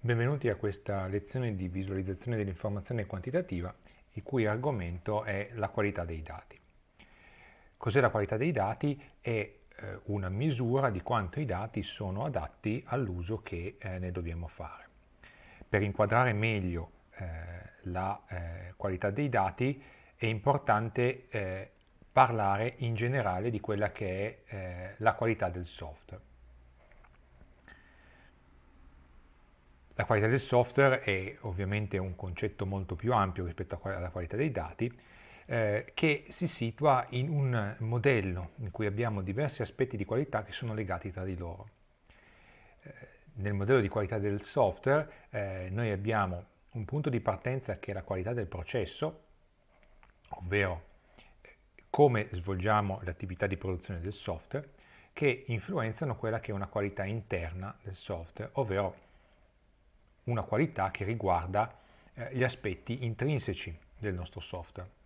Benvenuti a questa lezione di visualizzazione dell'informazione quantitativa, il cui argomento è la qualità dei dati. Cos'è la qualità dei dati? È eh, una misura di quanto i dati sono adatti all'uso che eh, ne dobbiamo fare. Per inquadrare meglio eh, la eh, qualità dei dati è importante eh, parlare in generale di quella che è eh, la qualità del software. La qualità del software è ovviamente un concetto molto più ampio rispetto alla qualità dei dati, eh, che si situa in un modello in cui abbiamo diversi aspetti di qualità che sono legati tra di loro. Eh, nel modello di qualità del software eh, noi abbiamo un punto di partenza che è la qualità del processo, ovvero eh, come svolgiamo l'attività di produzione del software, che influenzano quella che è una qualità interna del software, ovvero una qualità che riguarda eh, gli aspetti intrinseci del nostro software,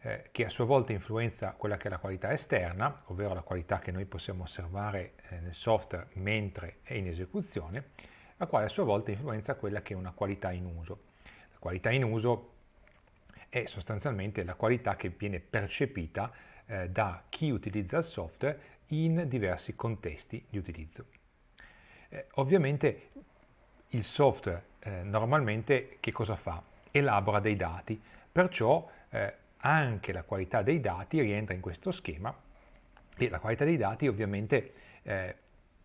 eh, che a sua volta influenza quella che è la qualità esterna, ovvero la qualità che noi possiamo osservare eh, nel software mentre è in esecuzione, la quale a sua volta influenza quella che è una qualità in uso. La qualità in uso è sostanzialmente la qualità che viene percepita eh, da chi utilizza il software in diversi contesti di utilizzo. Eh, ovviamente il software eh, normalmente che cosa fa? Elabora dei dati, perciò eh, anche la qualità dei dati rientra in questo schema e la qualità dei dati ovviamente eh,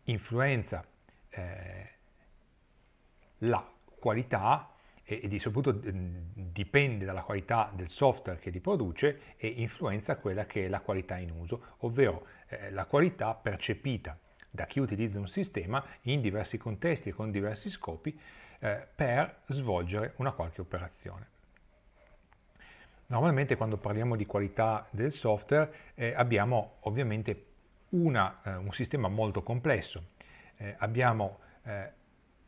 influenza eh, la qualità e, di, soprattutto dipende dalla qualità del software che li produce e influenza quella che è la qualità in uso, ovvero eh, la qualità percepita da chi utilizza un sistema in diversi contesti e con diversi scopi eh, per svolgere una qualche operazione. Normalmente quando parliamo di qualità del software eh, abbiamo ovviamente una, eh, un sistema molto complesso. Eh, abbiamo eh,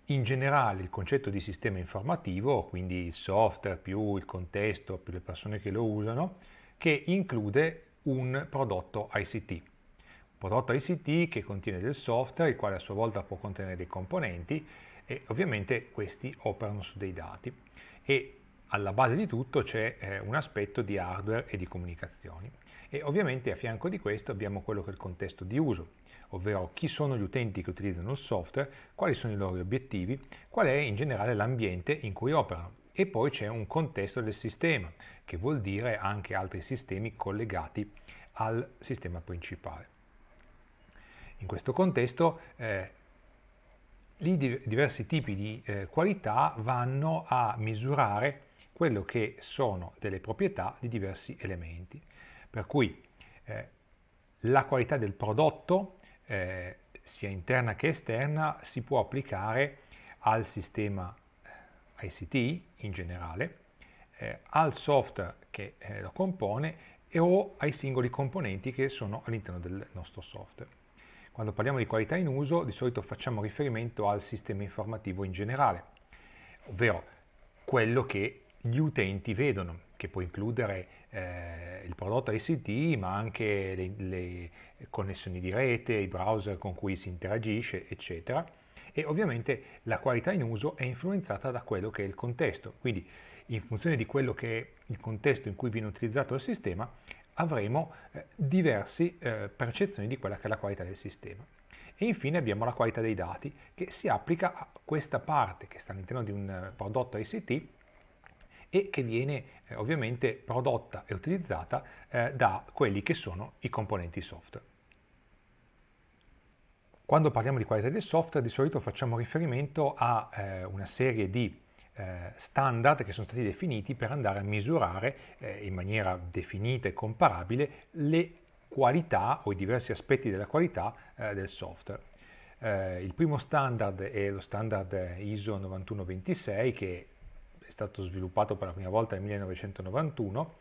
in generale il concetto di sistema informativo, quindi il software più il contesto più le persone che lo usano, che include un prodotto ICT prodotto ICT che contiene del software, il quale a sua volta può contenere dei componenti e ovviamente questi operano su dei dati. E alla base di tutto c'è eh, un aspetto di hardware e di comunicazioni. E ovviamente a fianco di questo abbiamo quello che è il contesto di uso, ovvero chi sono gli utenti che utilizzano il software, quali sono i loro obiettivi, qual è in generale l'ambiente in cui operano. E poi c'è un contesto del sistema, che vuol dire anche altri sistemi collegati al sistema principale. In questo contesto eh, i diversi tipi di eh, qualità vanno a misurare quello che sono delle proprietà di diversi elementi. Per cui eh, la qualità del prodotto, eh, sia interna che esterna, si può applicare al sistema eh, ICT in generale, eh, al software che eh, lo compone e o ai singoli componenti che sono all'interno del nostro software. Quando parliamo di qualità in uso di solito facciamo riferimento al sistema informativo in generale, ovvero quello che gli utenti vedono, che può includere eh, il prodotto ICT, ma anche le, le, connessioni di rete, i browser con cui si interagisce, eccetera. E ovviamente la qualità in uso è influenzata da quello che è il contesto, quindi in funzione di quello che è il contesto in cui viene utilizzato il sistema, avremo eh, diverse eh, percezioni di quella che è la qualità del sistema. E infine abbiamo la qualità dei dati che si applica a questa parte che sta all'interno di un eh, prodotto ICT e che viene eh, ovviamente prodotta e utilizzata eh, da quelli che sono i componenti software. Quando parliamo di qualità del software di solito facciamo riferimento a eh, una serie di eh, standard che sono stati definiti per andare a misurare eh, in maniera definita e comparabile le qualità o i diversi aspetti della qualità eh, del software. Eh, il primo standard è lo standard ISO 9126 che è stato sviluppato per la prima volta nel 1991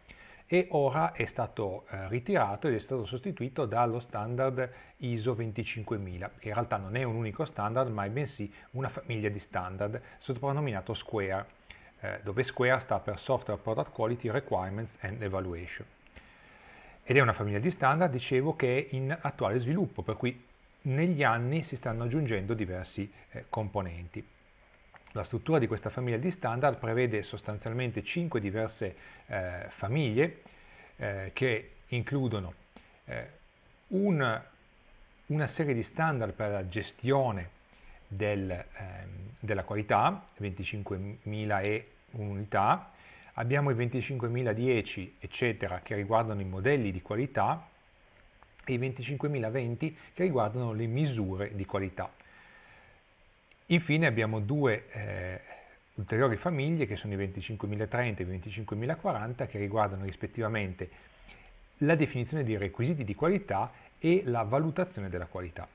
e ora è stato eh, ritirato ed è stato sostituito dallo standard ISO 25000, che in realtà non è un unico standard, ma è bensì una famiglia di standard, soprannominato Square, eh, dove Square sta per Software Product Quality Requirements and Evaluation. Ed è una famiglia di standard, dicevo, che è in attuale sviluppo, per cui negli anni si stanno aggiungendo diversi eh, componenti. La struttura di questa famiglia di standard prevede sostanzialmente 5 diverse eh, famiglie eh, che includono eh, un, una serie di standard per la gestione del, ehm, della qualità, 25.000 e unità, abbiamo i 25.010 eccetera che riguardano i modelli di qualità e i 25.020 che riguardano le misure di qualità. Infine abbiamo due eh, ulteriori famiglie che sono i 25.030 e i 25.040 che riguardano rispettivamente la definizione dei requisiti di qualità e la valutazione della qualità.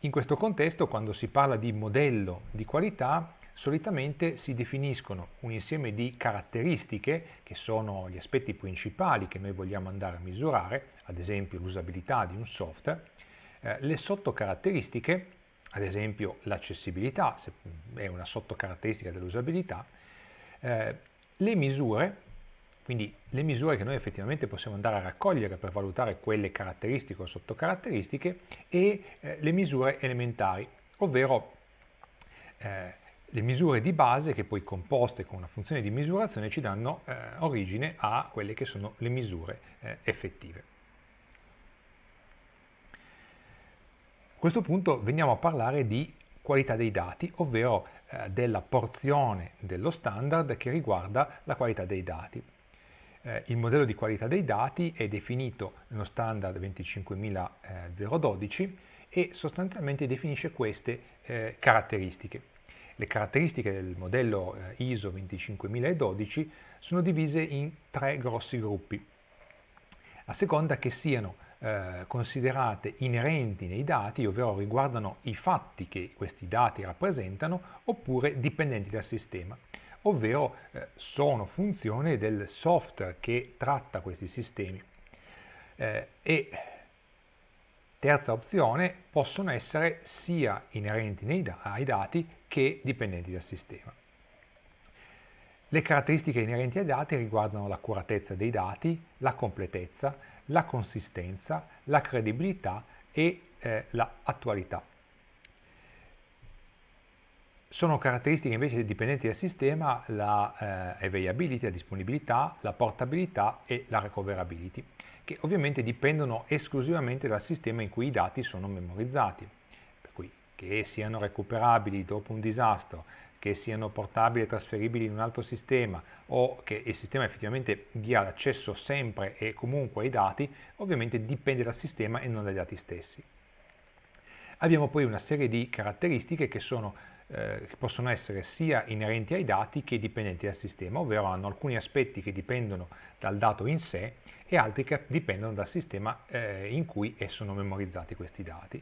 In questo contesto, quando si parla di modello di qualità, solitamente si definiscono un insieme di caratteristiche che sono gli aspetti principali che noi vogliamo andare a misurare, ad esempio l'usabilità di un software, eh, le sottocaratteristiche, ad esempio l'accessibilità, è una sottocaratteristica dell'usabilità, eh, le misure, quindi le misure che noi effettivamente possiamo andare a raccogliere per valutare quelle caratteristiche o sottocaratteristiche e eh, le misure elementari, ovvero eh, le misure di base che poi composte con una funzione di misurazione ci danno eh, origine a quelle che sono le misure effettive. questo punto veniamo a parlare di qualità dei dati, ovvero eh, della porzione dello standard che riguarda la qualità dei dati. Eh, il modello di qualità dei dati è definito nello standard 25012 eh, e sostanzialmente definisce queste eh, caratteristiche. Le caratteristiche del modello eh, ISO 25012 sono divise in tre grossi gruppi, a seconda che siano eh, considerate inerenti nei dati, ovvero riguardano i fatti che questi dati rappresentano, oppure dipendenti dal sistema, ovvero eh, sono funzione del software che tratta questi sistemi. Eh, e terza opzione, possono essere sia inerenti nei, ai dati che dipendenti dal sistema. Le caratteristiche inerenti ai dati riguardano l'accuratezza dei dati, la completezza, la consistenza, la credibilità e eh, l'attualità. sono caratteristiche invece dipendenti dal sistema la eh, availability, la disponibilità, la portabilità e la recoverability, che ovviamente dipendono esclusivamente dal sistema in cui i dati sono memorizzati, per cui che siano recuperabili dopo un disastro, che siano portabili e trasferibili in un altro sistema o che il sistema effettivamente dia l'accesso sempre e comunque ai dati, ovviamente dipende dal sistema e non dai dati stessi. Abbiamo poi una serie di caratteristiche che sono eh, che possono essere sia inerenti ai dati che dipendenti dal sistema, ovvero hanno alcuni aspetti che dipendono dal dato in sé e altri che dipendono dal sistema eh, in cui sono memorizzati questi dati,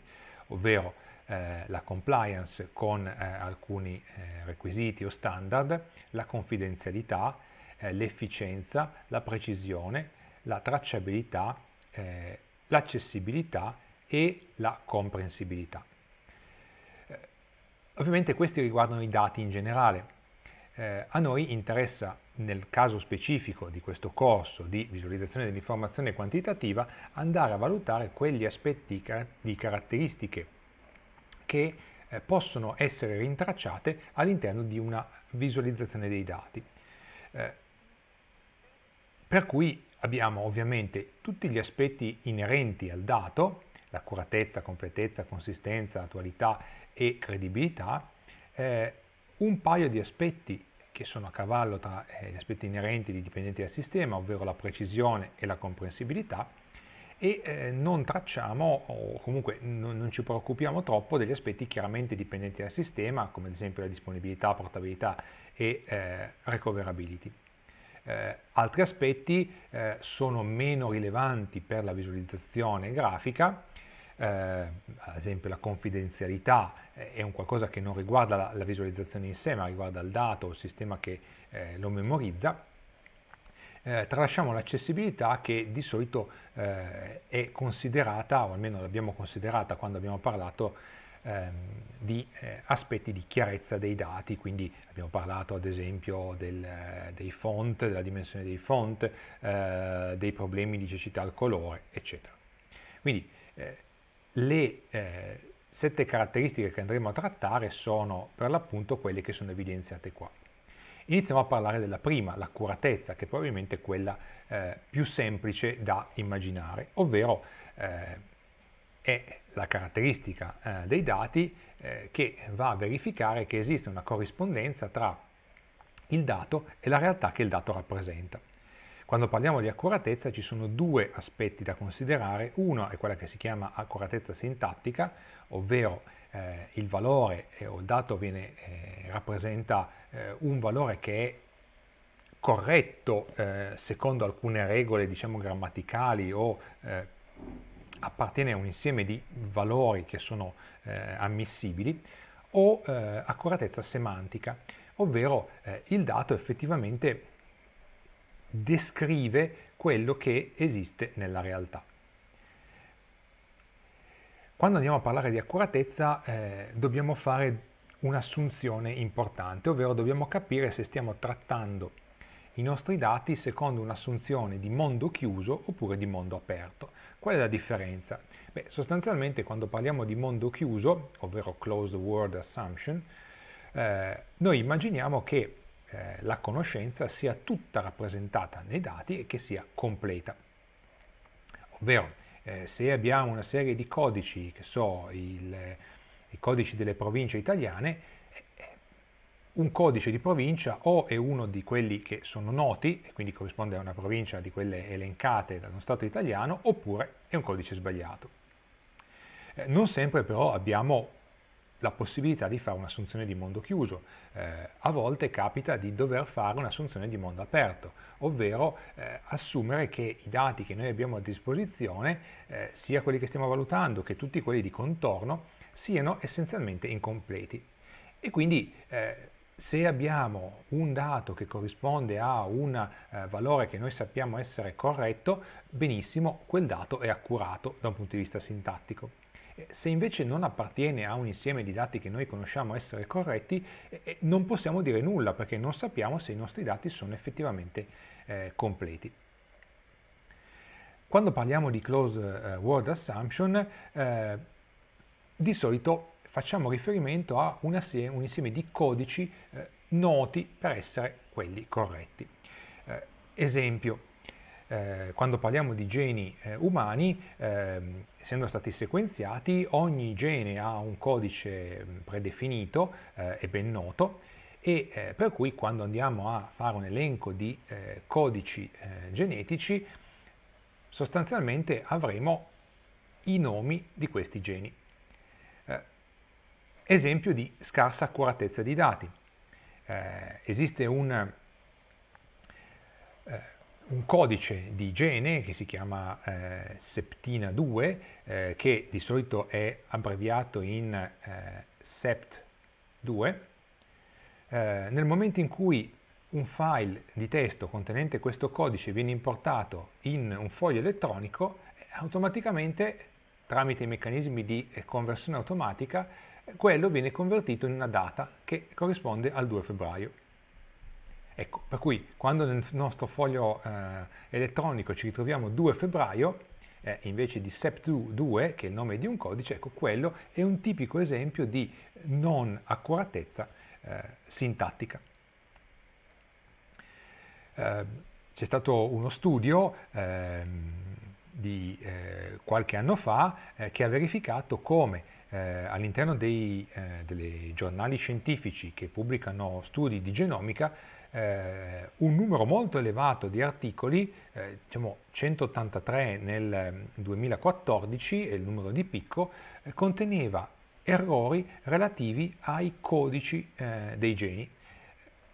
ovvero eh, la compliance con eh, alcuni eh, requisiti o standard, la confidenzialità, eh, l'efficienza, la precisione, la tracciabilità, eh, l'accessibilità e la comprensibilità. ovviamente questi riguardano i dati in generale. a noi interessa nel caso specifico di questo corso di visualizzazione dell'informazione quantitativa andare a valutare quegli aspetti di caratteristiche che eh, possono essere rintracciate all'interno di una visualizzazione dei dati. Eh, per cui abbiamo ovviamente tutti gli aspetti inerenti al dato, l'accuratezza, completezza, consistenza, attualità e credibilità, eh, un paio di aspetti che sono a cavallo tra eh, gli aspetti inerenti e dipendenti dal sistema, ovvero la precisione e la comprensibilità, e eh, non tracciamo o comunque non, non, ci preoccupiamo troppo degli aspetti chiaramente dipendenti dal sistema, come ad esempio la disponibilità, portabilità e eh, recoverability. Eh, altri aspetti eh, sono meno rilevanti per la visualizzazione grafica, eh, ad esempio la confidenzialità eh, è un qualcosa che non riguarda la, la visualizzazione in sé, ma riguarda il dato, o il sistema che lo memorizza, eh, tralasciamo l'accessibilità che di solito eh, è considerata, o almeno l'abbiamo considerata quando abbiamo parlato ehm, di eh, aspetti di chiarezza dei dati, quindi abbiamo parlato ad esempio del, eh, dei font, della dimensione dei font, eh, dei problemi di cecità al colore, eccetera. Quindi eh, le sette caratteristiche che andremo a trattare sono per l'appunto quelle che sono evidenziate qua. Iniziamo a parlare della prima, l'accuratezza, che è probabilmente è quella eh, più semplice da immaginare, ovvero eh, è la caratteristica eh, dei dati eh, che va a verificare che esiste una corrispondenza tra il dato e la realtà che il dato rappresenta. Quando parliamo di accuratezza ci sono due aspetti da considerare, uno è quella che si chiama accuratezza sintattica, ovvero eh, il valore eh, o il dato viene, eh, rappresenta eh, un valore che è corretto eh, secondo alcune regole diciamo grammaticali o appartiene a un insieme di valori che sono ammissibili o accuratezza semantica ovvero il dato effettivamente descrive quello che esiste nella realtà. Quando andiamo a parlare di accuratezza eh, dobbiamo fare un'assunzione importante, ovvero dobbiamo capire se stiamo trattando i nostri dati secondo un'assunzione di mondo chiuso oppure di mondo aperto. Qual è la differenza? Beh, sostanzialmente quando parliamo di mondo chiuso, ovvero closed world assumption, eh, noi immaginiamo che eh, la conoscenza sia tutta rappresentata nei dati e che sia completa. Ovvero eh, se abbiamo una serie di codici, che so, il, i codici delle province italiane, eh, un codice di provincia o è uno di quelli che sono noti, e quindi corrisponde a una provincia di quelle elencate da uno Stato italiano, oppure è un codice sbagliato. Eh, non sempre però abbiamo la possibilità di fare un'assunzione di mondo chiuso. Eh, a volte capita di dover fare un'assunzione di mondo aperto, ovvero eh, assumere che i dati che noi abbiamo a disposizione, eh, sia quelli che stiamo valutando che tutti quelli di contorno, siano essenzialmente incompleti. E quindi eh, se abbiamo un dato che corrisponde a un eh, valore che noi sappiamo essere corretto, benissimo, quel dato è accurato da un punto di vista sintattico. Eh, se invece non appartiene a un insieme di dati che noi conosciamo essere corretti, eh, eh, non possiamo dire nulla perché non sappiamo se i nostri dati sono effettivamente eh, completi. Quando parliamo di Closed world Assumption, eh, di solito facciamo riferimento a un insieme, un insieme di codici eh, noti per essere quelli corretti. esempio, eh, quando parliamo di geni eh, umani, ehm, essendo stati sequenziati, ogni gene ha un codice mm, predefinito eh, e ben noto e eh, per cui quando andiamo a fare un elenco di eh, codici genetici, sostanzialmente avremo i nomi di questi geni. esempio di scarsa accuratezza di dati. esiste un un codice di igiene che si chiama eh, Septina 2, eh, che di solito è abbreviato in eh, Sept 2. Eh, nel momento in cui un file di testo contenente questo codice viene importato in un foglio elettronico, automaticamente tramite i meccanismi di eh, conversione automatica, quello viene convertito in una data che corrisponde al 2 febbraio. Ecco, per cui quando nel nostro foglio eh, elettronico ci ritroviamo 2 febbraio, eh, invece di SEP2, che è il nome di un codice, ecco quello è un tipico esempio di non accuratezza eh, sintattica. Eh, c'è stato uno studio ehm, di eh, qualche anno fa eh, che ha verificato come eh, all'interno dei eh, giornali scientifici che pubblicano studi di genomica eh, un numero molto elevato di articoli, eh, diciamo 183 nel 2014 mm, è il numero di picco, eh, conteneva errori relativi ai codici eh, dei geni.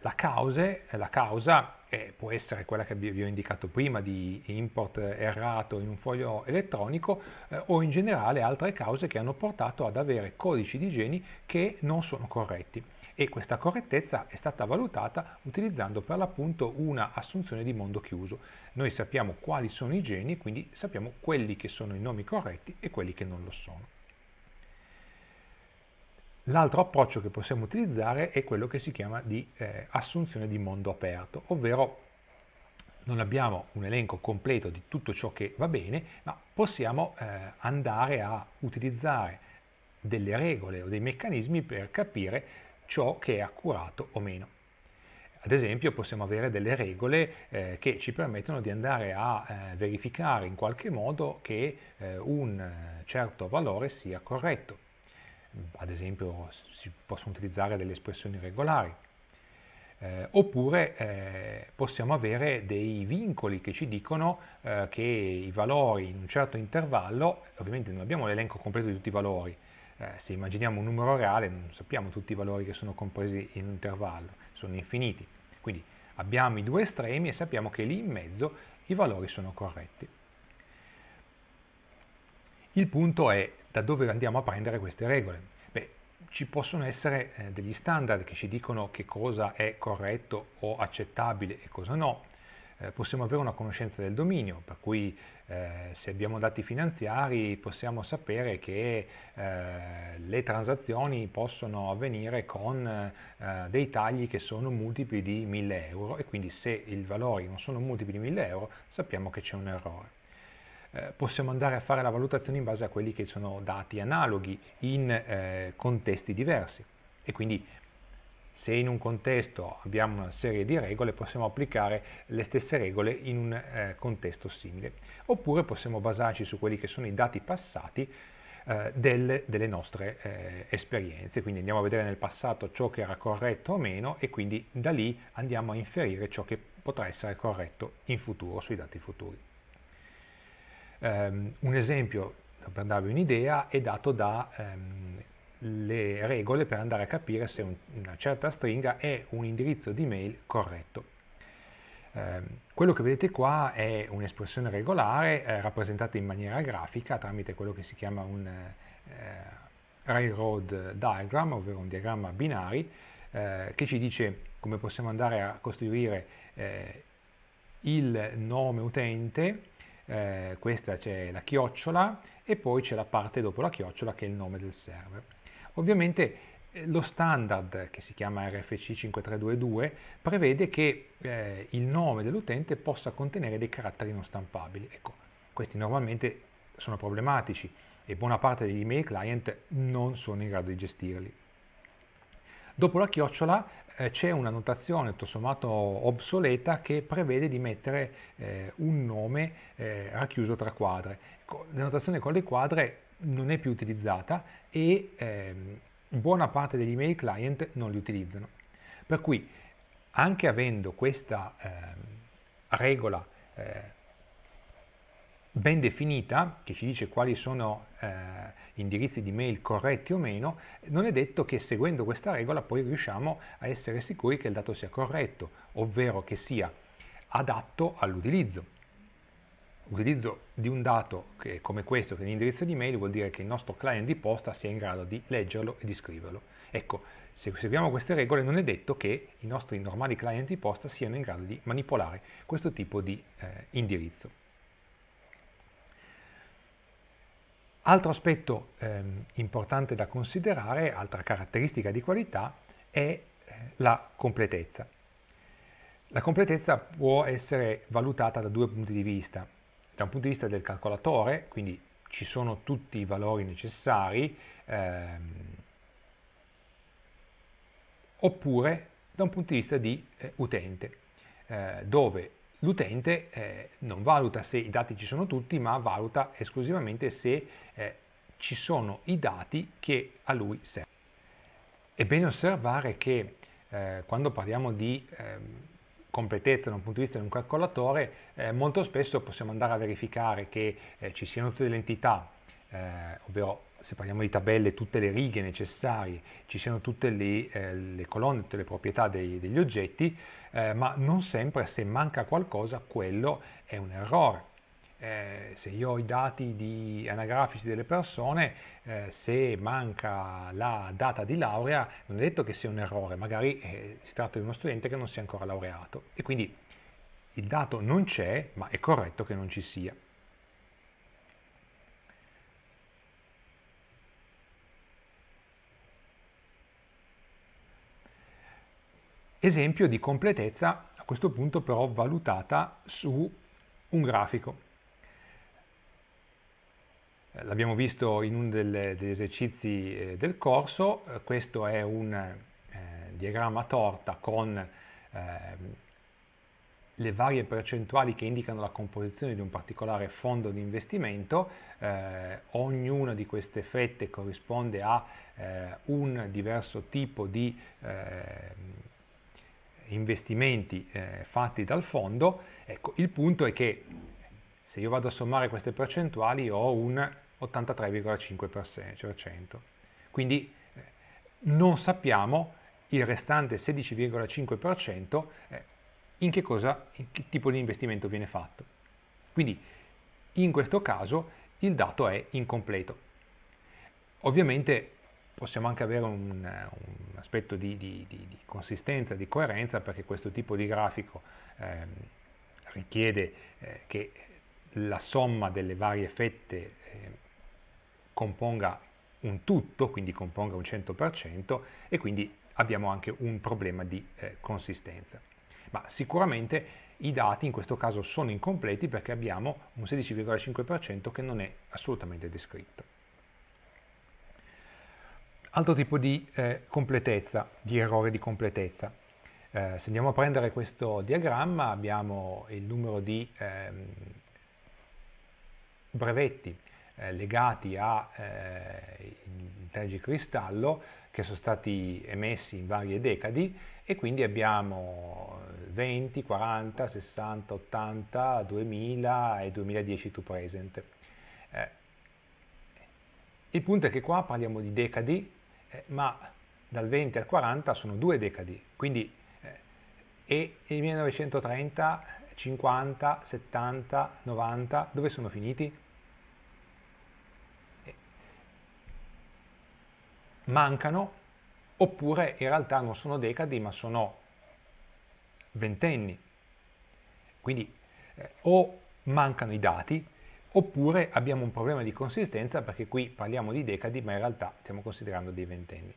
La, cause, eh, la causa eh, può essere quella che vi ho indicato prima di import errato in un foglio elettronico eh, o in generale altre cause che hanno portato ad avere codici di geni che non sono corretti e questa correttezza è stata valutata utilizzando per l'appunto una assunzione di mondo chiuso. Noi sappiamo quali sono i geni, quindi sappiamo quelli che sono i nomi corretti e quelli che non lo sono. L'altro approccio che possiamo utilizzare è quello che si chiama di eh, assunzione di mondo aperto, ovvero non abbiamo un elenco completo di tutto ciò che va bene, ma possiamo eh, andare a utilizzare delle regole o dei meccanismi per capire ciò che è accurato o meno. Ad esempio possiamo avere delle regole eh, che ci permettono di andare a eh, verificare in qualche modo che eh, un eh, certo valore sia corretto. Ad esempio si possono utilizzare delle espressioni regolari. Eh, oppure eh, possiamo avere dei vincoli che ci dicono che i valori in un certo intervallo, ovviamente non abbiamo l'elenco completo di tutti i valori, eh, se immaginiamo un numero reale non sappiamo tutti i valori che sono compresi in un intervallo, sono infiniti. Quindi abbiamo i due estremi e sappiamo che lì in mezzo i valori sono corretti. Il punto è da dove andiamo a prendere queste regole. Beh, ci possono essere eh, degli standard che ci dicono che cosa è corretto o accettabile e cosa no. Eh, possiamo avere una conoscenza del dominio, per cui eh, se abbiamo dati finanziari possiamo sapere che eh, le transazioni possono avvenire con eh, dei tagli che sono multipli di 1000 euro e quindi se i valori non sono multipli di 1000 euro sappiamo che c'è un errore eh, possiamo andare a fare la valutazione in base a quelli che sono dati analoghi in eh, contesti diversi e quindi se in un contesto abbiamo una serie di regole possiamo applicare le stesse regole in un eh, contesto simile oppure possiamo basarci su quelli che sono i dati passati eh, delle, delle, nostre eh, esperienze quindi andiamo a vedere nel passato ciò che era corretto o meno e quindi da lì andiamo a inferire ciò che potrà essere corretto in futuro sui dati futuri um, un esempio per darvi un'idea è dato da um, le regole per andare a capire se una certa stringa è un indirizzo di mail corretto. Eh, quello che vedete qua è un'espressione regolare eh, rappresentata in maniera grafica tramite quello che si chiama un eh, railroad diagram, ovvero un diagramma binari, eh, che ci dice come possiamo andare a costruire eh, il nome utente, eh, questa c'è la chiocciola e poi c'è la parte dopo la chiocciola che è il nome del server. Ovviamente eh, lo standard che si chiama RFC 5322 prevede che eh, il nome dell'utente possa contenere dei caratteri non stampabili. Ecco, questi normalmente sono problematici e buona parte degli email client non sono in grado di gestirli. Dopo la chiocciola eh, c'è una notazione tutto sommato obsoleta che prevede di mettere eh, un nome eh, racchiuso tra quadre. Ecco, le notazioni con le quadre non è più utilizzata e ehm, buona parte degli email client non li utilizzano. Per cui anche avendo questa eh, regola eh, ben definita, che ci dice quali sono eh, indirizzi di mail corretti o meno, non è detto che seguendo questa regola poi riusciamo a essere sicuri che il dato sia corretto, ovvero che sia adatto all'utilizzo utilizzo di un dato che, come questo, che è l'indirizzo di mail, vuol dire che il nostro client di posta sia in grado di leggerlo e di scriverlo. Ecco, se seguiamo queste regole non è detto che i nostri normali client di posta siano in grado di manipolare questo tipo di eh, indirizzo. Altro aspetto eh, importante da considerare, altra caratteristica di qualità, è eh, la completezza. La completezza può essere valutata da due punti di vista da un punto di vista del calcolatore, quindi ci sono tutti i valori necessari, ehm, oppure da un punto di vista di eh, utente, eh, dove l'utente eh, non valuta se i dati ci sono tutti, ma valuta esclusivamente se eh, ci sono i dati che a lui servono. È bene osservare che eh, quando parliamo di ehm, completezza da un punto di vista di un calcolatore, eh, molto spesso possiamo andare a verificare che eh, ci siano tutte le entità, eh, ovvero se parliamo di tabelle, tutte le righe necessarie, ci siano tutte le, eh, le colonne, tutte le proprietà dei, degli oggetti, eh, ma non sempre se manca qualcosa quello è un errore eh, se io ho i dati di, anagrafici delle persone, eh, se manca la data di laurea, non è detto che sia un errore, magari eh, si tratta di uno studente che non si è ancora laureato e quindi il dato non c'è, ma è corretto che non ci sia. Esempio di completezza a questo punto però valutata su un grafico l'abbiamo visto in uno delle, degli esercizi eh, del corso, eh, questo è un eh, diagramma torta con eh, le varie percentuali che indicano la composizione di un particolare fondo di investimento, eh, ognuna di queste fette corrisponde a eh, un diverso tipo di ehm, investimenti fatti dal fondo. Ecco, il punto è che se io vado a sommare queste percentuali ho un 83,5%. Quindi eh, non sappiamo il restante 16,5% eh, in che cosa, in che tipo di investimento viene fatto. Quindi in questo caso il dato è incompleto. Ovviamente possiamo anche avere un, un aspetto di, di, di, di, consistenza, di coerenza, perché questo tipo di grafico eh, richiede eh, che la somma delle varie fette eh, componga un tutto, quindi componga un 100% e quindi abbiamo anche un problema di eh, consistenza. Ma sicuramente i dati in questo caso sono incompleti perché abbiamo un 16,5% che non è assolutamente descritto. Altro tipo di eh, completezza, di errore di completezza. Eh, se andiamo a prendere questo diagramma abbiamo il numero di ehm, brevetti eh, legati a eh, intelligence cristallo che sono stati emessi in varie decadi e quindi abbiamo 20, 40, 60, 80, 2000 e 2010 to present. Eh, il punto è che qua parliamo di decadi, eh, ma dal 20 al 40 sono due decadi, quindi eh, e il 1930, 50, 70, 90, dove sono finiti? mancano oppure in realtà non sono decadi ma sono ventenni. Quindi eh, o mancano i dati oppure abbiamo un problema di consistenza perché qui parliamo di decadi ma in realtà stiamo considerando dei ventenni.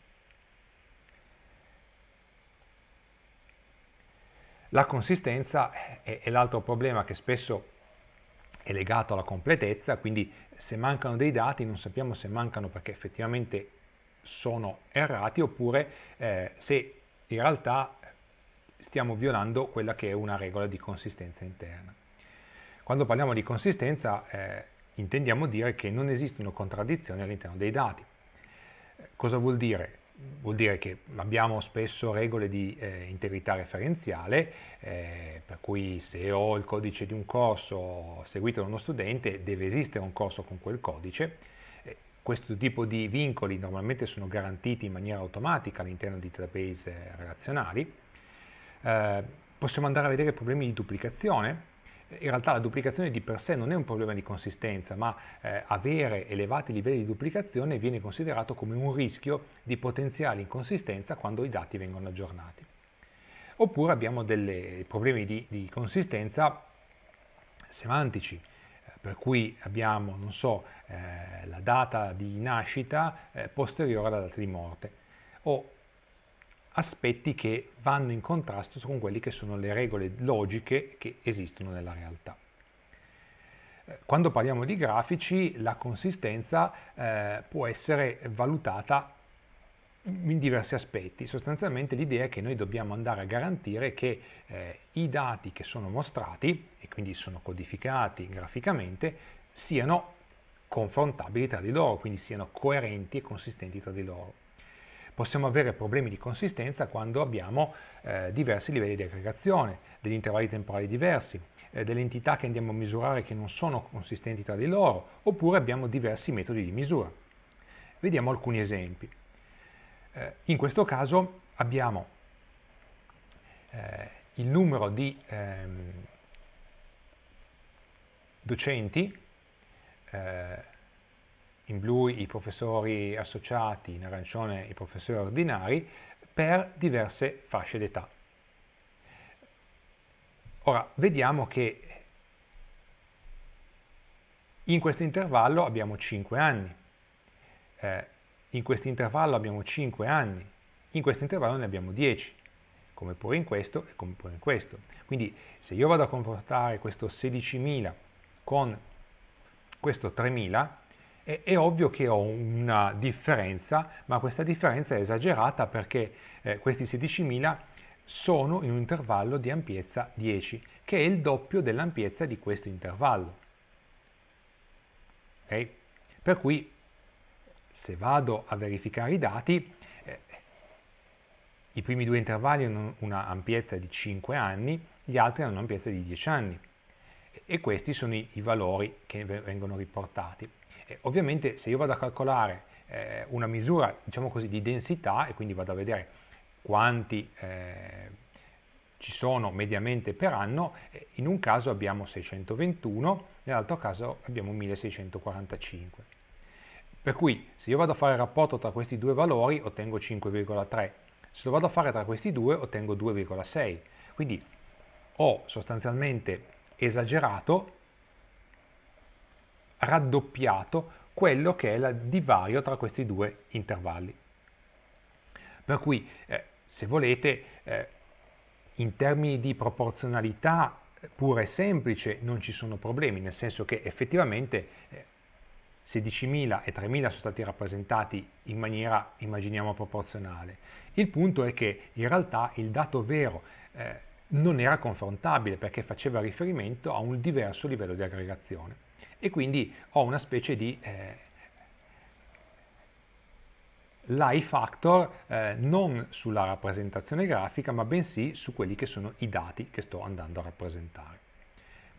La consistenza è, è l'altro problema che spesso è legato alla completezza, quindi se mancano dei dati non sappiamo se mancano perché effettivamente sono errati oppure eh, se in realtà stiamo violando quella che è una regola di consistenza interna. Quando parliamo di consistenza eh, intendiamo dire che non esistono contraddizioni all'interno dei dati. Cosa vuol dire? Vuol dire che abbiamo spesso regole di eh, integrità referenziale, eh, per cui se ho il codice di un corso seguito da uno studente deve esistere un corso con quel codice, questo tipo di vincoli normalmente sono garantiti in maniera automatica all'interno di database relazionali. Eh, possiamo andare a vedere problemi di duplicazione. In realtà la duplicazione di per sé non è un problema di consistenza, ma eh, avere elevati livelli di duplicazione viene considerato come un rischio di potenziale inconsistenza quando i dati vengono aggiornati. Oppure abbiamo dei problemi di, di consistenza semantici, per cui abbiamo, non so, eh, la data di nascita eh, posteriore alla data di morte, o aspetti che vanno in contrasto con quelle che sono le regole logiche che esistono nella realtà. Eh, quando parliamo di grafici, la consistenza eh, può essere valutata in diversi aspetti. Sostanzialmente l'idea è che noi dobbiamo andare a garantire che eh, i dati che sono mostrati e quindi sono codificati graficamente siano confrontabili tra di loro, quindi siano coerenti e consistenti tra di loro. Possiamo avere problemi di consistenza quando abbiamo eh, diversi livelli di aggregazione, degli intervalli temporali diversi, eh, delle entità che andiamo a misurare che non sono consistenti tra di loro, oppure abbiamo diversi metodi di misura. Vediamo alcuni esempi. Eh, in questo caso abbiamo eh, il numero di ehm, docenti, eh, in blu i professori associati, in arancione i professori ordinari, per diverse fasce d'età. Ora, vediamo che in questo intervallo abbiamo 5 anni. Eh, in questo intervallo abbiamo 5 anni, in questo intervallo ne abbiamo 10, come pure in questo e come pure in questo. Quindi se io vado a confrontare questo 16.000 con questo 3.000, è, è, ovvio che ho una differenza, ma questa differenza è esagerata perché eh, questi 16.000 sono in un intervallo di ampiezza 10, che è il doppio dell'ampiezza di questo intervallo. Okay? Per cui se vado a verificare i dati, eh, i primi due intervalli hanno una ampiezza di 5 anni, gli altri hanno un'ampiezza di 10 anni e questi sono i, i valori che vengono riportati. E ovviamente se io vado a calcolare eh, una misura, diciamo così, di densità e quindi vado a vedere quanti eh, ci sono mediamente per anno, eh, in un caso abbiamo 621, nell'altro caso abbiamo 1645. Per cui se io vado a fare il rapporto tra questi due valori ottengo 5,3, se lo vado a fare tra questi due ottengo 2,6. Quindi ho sostanzialmente esagerato, raddoppiato quello che è il divario tra questi due intervalli. Per cui, eh, se volete, eh, in termini di proporzionalità pure semplice non ci sono problemi, nel senso che effettivamente eh, 16.000 e 3.000 sono stati rappresentati in maniera, immaginiamo, proporzionale. Il punto è che in realtà il dato vero eh, non era confrontabile perché faceva riferimento a un diverso livello di aggregazione e quindi ho una specie di eh, l'I factor eh, non sulla rappresentazione grafica ma bensì su quelli che sono i dati che sto andando a rappresentare.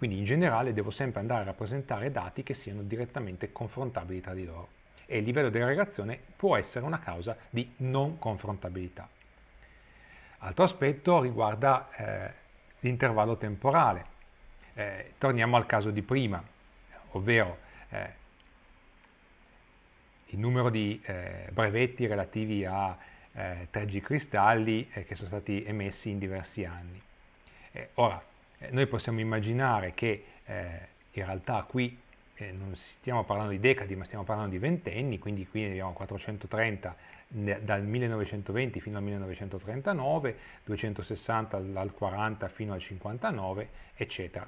Quindi in generale devo sempre andare a rappresentare dati che siano direttamente confrontabili tra di loro e il livello di aggregazione può essere una causa di non confrontabilità. Altro aspetto riguarda eh, l'intervallo temporale. Eh, torniamo al caso di prima, ovvero eh, il numero di eh, brevetti relativi a eh, 3G cristalli eh, che sono stati emessi in diversi anni. ora, eh, noi possiamo immaginare che eh, in realtà qui eh, non stiamo parlando di decadi ma stiamo parlando di ventenni, quindi qui abbiamo 430 dal 1920 fino al 1939, 260 dal 40 fino al 59, eccetera.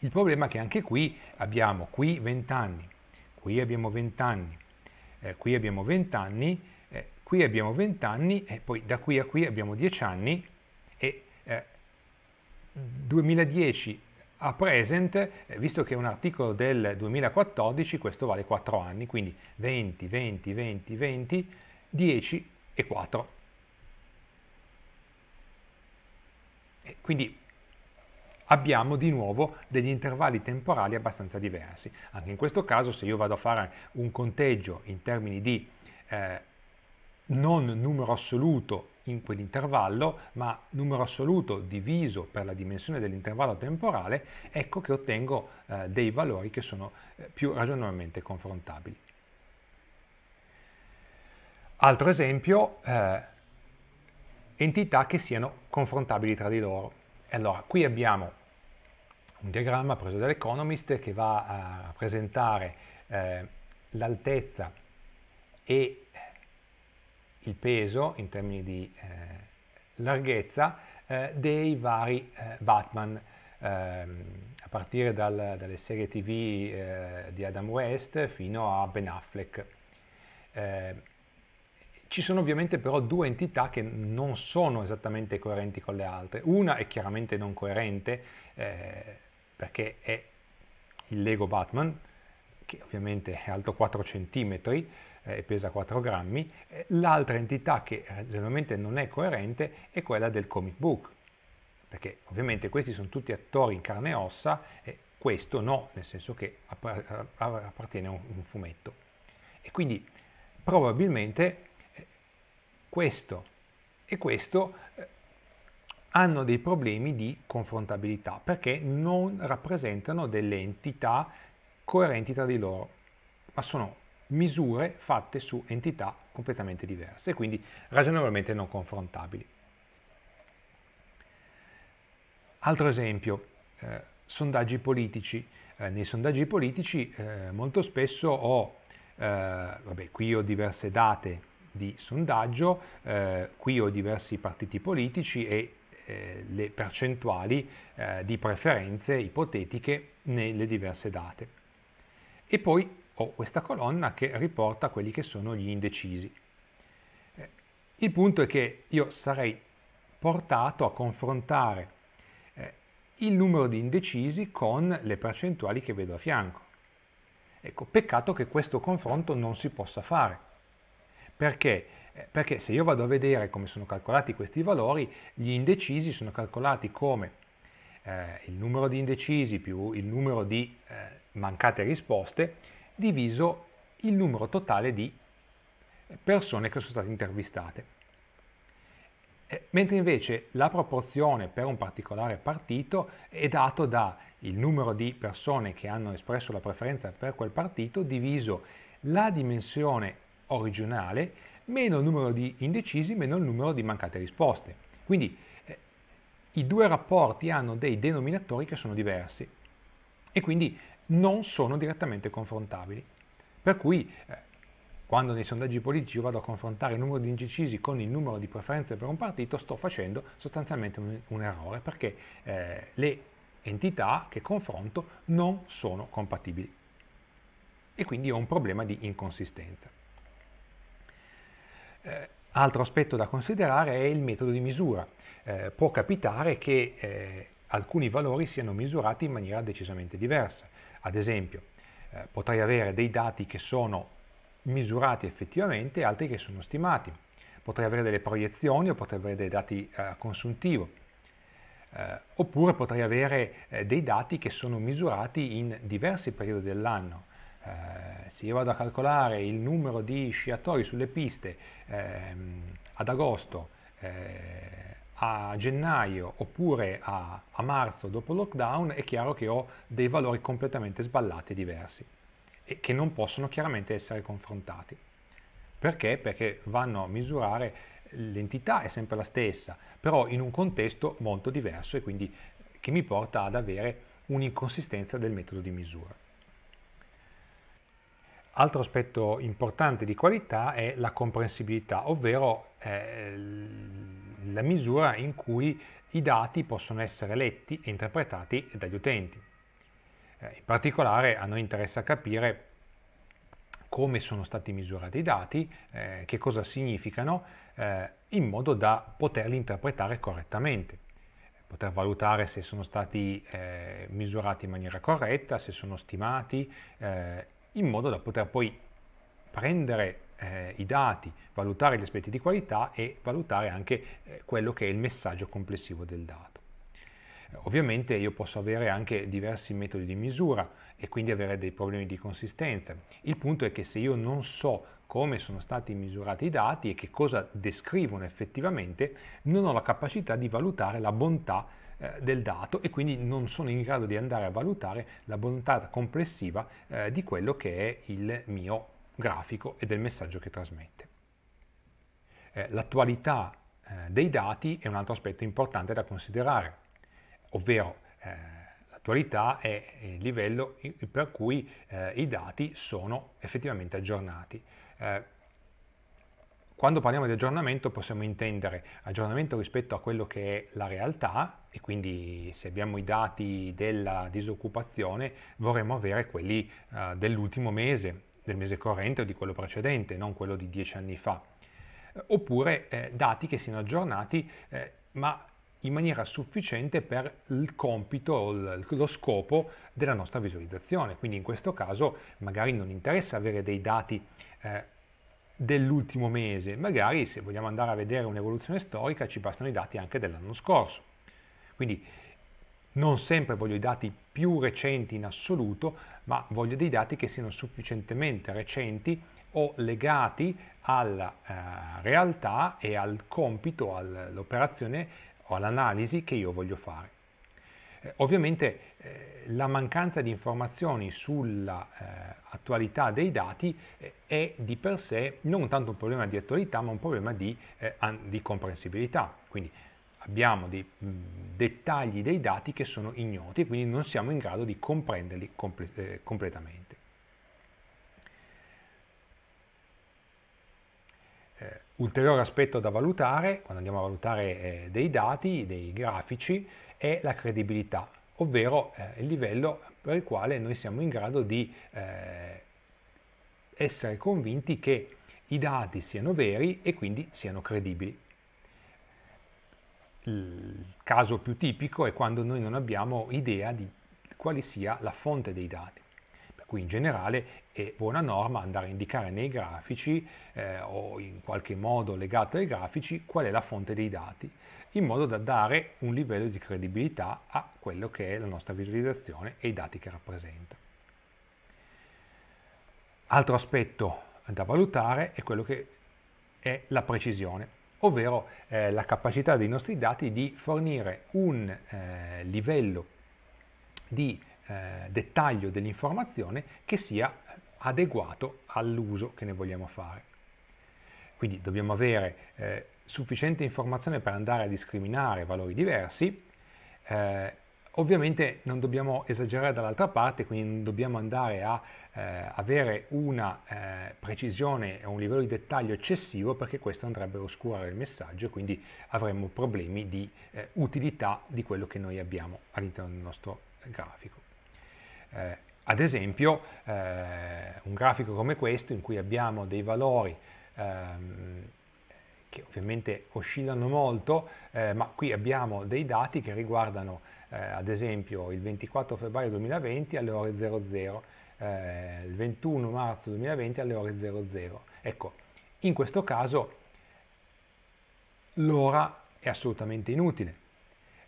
Il problema è che anche qui abbiamo qui 20 anni, qui abbiamo 20 anni, eh, qui abbiamo 20 anni, eh, qui abbiamo 20 anni e poi da qui a qui abbiamo 10 anni, 2010 mm-hmm. a present, eh, visto che è un articolo del 2014, questo vale 4 anni, quindi 20, 20, 20, 20, 10 e 4. E quindi abbiamo di nuovo degli intervalli temporali abbastanza diversi. Anche in questo caso se io vado a fare un conteggio in termini di eh, non numero assoluto in quell'intervallo, ma numero assoluto diviso per la dimensione dell'intervallo temporale, ecco che ottengo eh, dei valori che sono eh, più ragionevolmente confrontabili. Altro esempio, eh, entità che siano confrontabili tra di loro. Allora, qui abbiamo un diagramma preso dall'Economist che va a rappresentare eh, l'altezza e il peso in termini di eh, larghezza eh, dei vari eh, Batman, ehm, a partire dal, dalle serie tv di Adam West fino a Ben Affleck. Ehm, ci sono ovviamente però due entità che non sono esattamente coerenti con le altre. Una è chiaramente non coerente eh, perché è il Lego Batman, che ovviamente è alto 4 cm, eh, e pesa 4 grammi. Eh, l'altra entità che generalmente non è coerente è quella del comic book, perché ovviamente questi sono tutti attori in carne e ossa e questo no, nel senso che appartiene a un fumetto. E quindi probabilmente eh, questo e questo hanno dei problemi di confrontabilità perché non rappresentano delle entità coerenti tra di loro, ma sono misure fatte su entità completamente diverse e quindi ragionevolmente non confrontabili. Altro esempio, eh, sondaggi politici. Eh, nei sondaggi politici eh, molto spesso ho, eh, vabbè, qui ho diverse date di sondaggio, eh, qui ho diversi partiti politici e eh, le percentuali di preferenze ipotetiche nelle diverse date. E poi ho questa colonna che riporta quelli che sono gli indecisi. Eh, il punto è che io sarei portato a confrontare eh, il numero di indecisi con le percentuali che vedo a fianco. Ecco, peccato che questo confronto non si possa fare. Perché? Eh, perché se io vado a vedere come sono calcolati questi valori, gli indecisi sono calcolati come eh, il numero di indecisi più il numero di eh, mancate risposte diviso il numero totale di persone che sono state intervistate. Eh, mentre invece la proporzione per un particolare partito è dato dal numero di persone che hanno espresso la preferenza per quel partito diviso la dimensione originale meno il numero di indecisi meno il numero di mancate risposte. Quindi eh, i due rapporti hanno dei denominatori che sono diversi e quindi non sono direttamente confrontabili. Per cui eh, quando nei sondaggi politici io vado a confrontare il numero di indecisi con il numero di preferenze per un partito, sto facendo sostanzialmente un, un errore perché eh, le entità che confronto non sono compatibili e quindi ho un problema di inconsistenza. Eh, altro aspetto da considerare è il metodo di misura. Eh, può capitare che eh, alcuni valori siano misurati in maniera decisamente diversa. Ad esempio, eh, potrei avere dei dati che sono misurati effettivamente e altri che sono stimati. Potrei avere delle proiezioni o potrei avere dei dati a eh, consuntivo. Eh, oppure potrei avere eh, dei dati che sono misurati in diversi periodi dell'anno. Eh, se io vado a calcolare il numero di sciatori sulle piste ehm, ad agosto, eh, a gennaio oppure a, a marzo dopo lockdown è chiaro che ho dei valori completamente sballati e diversi e che non possono chiaramente essere confrontati. Perché? Perché vanno a misurare l'entità è sempre la stessa, però in un contesto molto diverso e quindi che mi porta ad avere un'inconsistenza del metodo di misura. Altro aspetto importante di qualità è la comprensibilità, ovvero eh, la misura in cui i dati possono essere letti e interpretati dagli utenti. Eh, in particolare a noi interessa capire come sono stati misurati i dati, eh, che cosa significano, eh, in modo da poterli interpretare correttamente, poter valutare se sono stati eh, misurati in maniera corretta, se sono stimati, eh, in modo da poter poi prendere eh, i dati, valutare gli aspetti di qualità e valutare anche eh, quello che è il messaggio complessivo del dato. Eh, ovviamente io posso avere anche diversi metodi di misura e quindi avere dei problemi di consistenza. Il punto è che se io non so come sono stati misurati i dati e che cosa descrivono effettivamente, non ho la capacità di valutare la bontà eh, del dato e quindi non sono in grado di andare a valutare la bontà complessiva eh, di quello che è il mio grafico e del messaggio che trasmette. Eh, L'attualità eh, dei dati è un altro aspetto importante da considerare, ovvero eh, l'attualità è il livello per cui eh, i dati sono effettivamente aggiornati. Eh, quando parliamo di aggiornamento possiamo intendere aggiornamento rispetto a quello che è la realtà e quindi se abbiamo i dati della disoccupazione vorremmo avere quelli uh, dell'ultimo mese del mese corrente o di quello precedente, non quello di dieci anni fa, eh, oppure eh, dati che siano aggiornati eh, ma in maniera sufficiente per il compito o lo scopo della nostra visualizzazione. Quindi in questo caso magari non interessa avere dei dati eh, dell'ultimo mese, magari se vogliamo andare a vedere un'evoluzione storica ci bastano i dati anche dell'anno scorso. Quindi non sempre voglio i dati più recenti in assoluto, ma voglio dei dati che siano sufficientemente recenti o legati alla eh, realtà e al compito, all'operazione o all'analisi che io voglio fare. Eh, ovviamente eh, la mancanza di informazioni sull'attualità eh, dei dati eh, è di per sé non tanto un problema di attualità ma un problema di, eh, di comprensibilità. Quindi abbiamo dei mm, dettagli dei dati che sono ignoti e quindi non siamo in grado di comprenderli comple eh, completamente. Eh, ulteriore aspetto da valutare quando andiamo a valutare eh, dei dati, dei grafici, è la credibilità, ovvero eh, il livello per il quale noi siamo in grado di eh, essere convinti che i dati siano veri e quindi siano credibili il caso più tipico è quando noi non abbiamo idea di quale sia la fonte dei dati. Per cui in generale è buona norma andare a indicare nei grafici eh, o in qualche modo legato ai grafici qual è la fonte dei dati, in modo da dare un livello di credibilità a quello che è la nostra visualizzazione e i dati che rappresenta. Altro aspetto da valutare è quello che è la precisione ovvero eh, la capacità dei nostri dati di fornire un eh, livello di eh, dettaglio dell'informazione che sia adeguato all'uso che ne vogliamo fare. Quindi dobbiamo avere eh, sufficiente informazione per andare a discriminare valori diversi eh, Ovviamente non dobbiamo esagerare dall'altra parte, quindi non dobbiamo andare a eh, avere una eh, precisione e un livello di dettaglio eccessivo perché questo andrebbe a oscurare il messaggio e quindi avremmo problemi di eh, utilità di quello che noi abbiamo all'interno del nostro grafico. Eh, ad esempio eh, un grafico come questo in cui abbiamo dei valori ehm, che ovviamente oscillano molto, eh, ma qui abbiamo dei dati che riguardano eh, ad esempio il 24 febbraio 2020 alle ore 00, eh, il 21 marzo 2020 alle ore 00. Ecco, in questo caso l'ora è assolutamente inutile,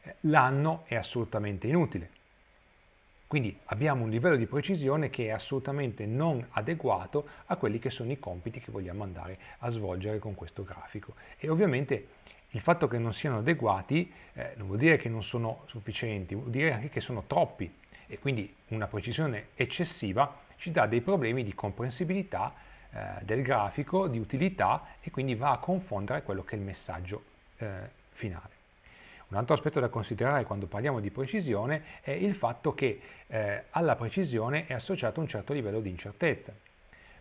eh, l'anno è assolutamente inutile. Quindi abbiamo un livello di precisione che è assolutamente non adeguato a quelli che sono i compiti che vogliamo andare a svolgere con questo grafico. E ovviamente il fatto che non siano adeguati eh, non vuol dire che non sono sufficienti, vuol dire anche che sono troppi e quindi una precisione eccessiva ci dà dei problemi di comprensibilità eh, del grafico, di utilità e quindi va a confondere quello che è il messaggio eh, finale. Un altro aspetto da considerare quando parliamo di precisione è il fatto che eh, alla precisione è associato un certo livello di incertezza.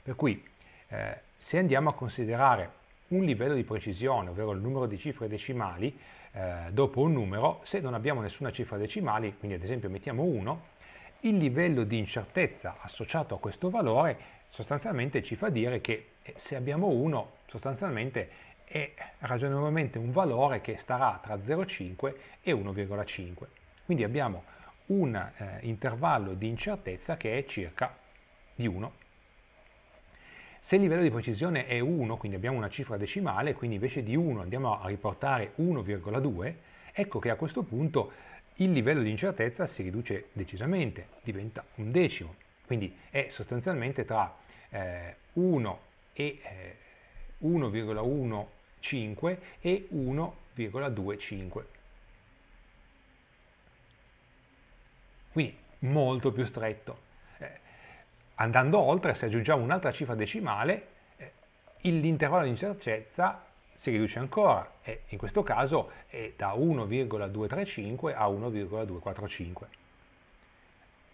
Per cui eh, se andiamo a considerare un livello di precisione, ovvero il numero di cifre decimali eh, dopo un numero, se non abbiamo nessuna cifra decimale, quindi ad esempio mettiamo 1, il livello di incertezza associato a questo valore sostanzialmente ci fa dire che eh, se abbiamo 1 sostanzialmente è ragionevolmente un valore che starà tra 0,5 e 1,5. Quindi abbiamo un eh, intervallo di incertezza che è circa di 1. Se il livello di precisione è 1, quindi abbiamo una cifra decimale, quindi invece di 1 andiamo a riportare 1,2, ecco che a questo punto il livello di incertezza si riduce decisamente, diventa un decimo. Quindi è sostanzialmente tra eh, 1 e eh, 1,15 e 1,25. Quindi molto più stretto. Andando oltre, se aggiungiamo un'altra cifra decimale, eh, l'intervallo di incertezza si riduce ancora e in questo caso è da 1,235 a 1,245.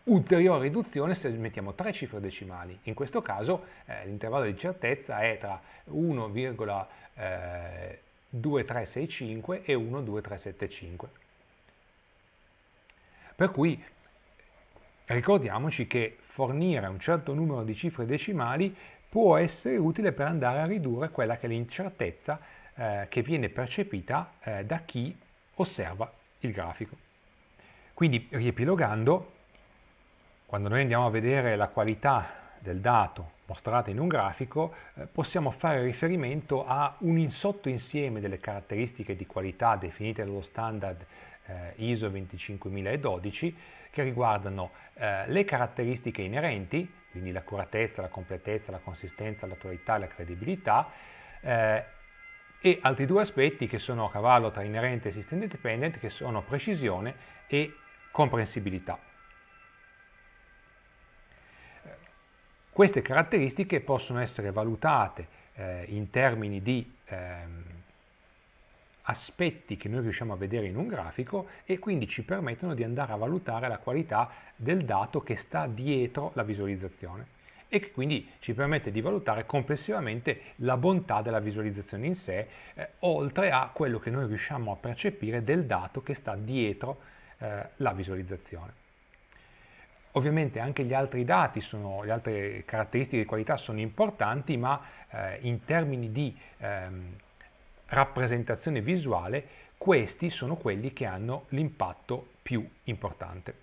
Ulteriore riduzione se mettiamo tre cifre decimali, in questo caso eh, l'intervallo di certezza è tra 1,2365 eh, e 1,2375. Per cui Ricordiamoci che fornire un certo numero di cifre decimali può essere utile per andare a ridurre quella che è l'incertezza eh, che viene percepita eh, da chi osserva il grafico. Quindi riepilogando, quando noi andiamo a vedere la qualità del dato mostrata in un grafico, eh, possiamo fare riferimento a un sottoinsieme delle caratteristiche di qualità definite dallo standard eh, ISO 25012 che riguardano eh, le caratteristiche inerenti, quindi l'accuratezza, la completezza, la consistenza, l'attualità, la credibilità, eh, e altri due aspetti che sono a cavallo tra inerente e system dependent, che sono precisione e comprensibilità. Queste caratteristiche possono essere valutate eh, in termini di ehm, aspetti che noi riusciamo a vedere in un grafico e quindi ci permettono di andare a valutare la qualità del dato che sta dietro la visualizzazione e che quindi ci permette di valutare complessivamente la bontà della visualizzazione in sé, eh, oltre a quello che noi riusciamo a percepire del dato che sta dietro eh, la visualizzazione. Ovviamente anche gli altri dati, sono, le altre caratteristiche di qualità sono importanti, ma eh, in termini di ehm, rappresentazione visuale, questi sono quelli che hanno l'impatto più importante.